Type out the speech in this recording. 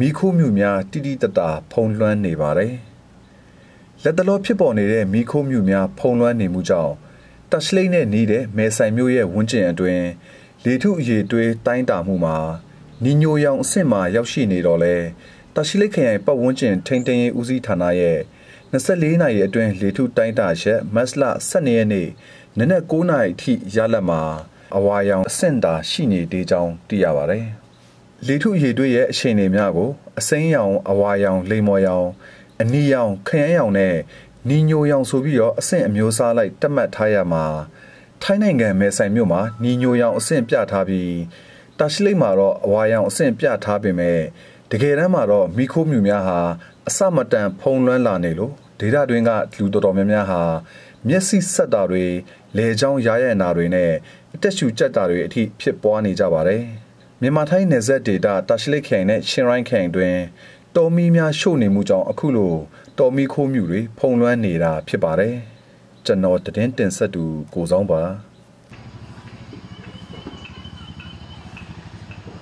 မိခိုးမှုများတိတိတတဖုံးလွှမ်းနေပါတယ်။လက်တလောဖြစ်ပေါ်နေတဲ့မိခိုးမှုများဖုံးလွှမ်းနေမှုကြောင့်တရှလိမ့်နဲ့နေတဲ့မဲဆိုင်မျိုးရဲ့ဝန်းကျင်အတွင်းလေထုအရေတွေးတိုင်းတာမှုမှာနီညိုရောင်အဆင့်မှာရောက်ရှိနေတော့လဲတရှလိမ့်ခရိုင်ပတ်ဝန်းကျင်ထိန်းသိမ်းရေးဦးစီးဌာနရဲ့24နာရီအတွင်းလေထုတိုင်းတာရက်မတ်လ12ရက်နေ့နနက်9နာရီအထိရလက်မှာအဝါရောင်အဆင့်တာရှိနေသေးကြောင်းသိရပါတယ်။လေထုရေတွေးရဲ့အခြေအနေများကို အစိမ်းရောင်အဝါရောင်လိမ္မော်ရောင်အနီရောင်ခရမ်းရောင်နဲ့နီညိုရောင်ဆိုပြီးတော့အဆင့်အမျိုးအစားလိုက်တတ်မှတ်ထားရမှာ ထိုင်းနိုင်ငံမဲဆိုင်မြို့မှာနီညိုရောင်အဆင့်ပြထားပြီးတာရှိလိတ်မှာတော့အဝါရောင်အဆင့်ပြထားပေမဲ့တကယ်တမ်းမှာတော့မိခိုးမြူများဟာအစမတန်ဖုံလွှမ်းလာနေလို့ဒေတာတွင်းကလူတော်တော်များများဟာမျက်စိဆက်တာတွေလေချောင်းရားရံတာတွေနဲ့အတက်ရှူကြက်တာတွေအထိဖြစ်ပွားနေကြပါတယ်။မြန်မာထိုင်းနယ်စပ်ဒေတာတာရှလိခိုင်နဲ့ရှင်ရိုင်းခိုင်တွင်တော်မီများရှို့နေမှုကြောင့်အခုလိုတော်မီခိုးမြူတွေဖုံလွှမ်းနေတာဖြစ်ပါတယ်ကျွန်တော်တင်တင်ဆက်သူကိုဆောင်ပါ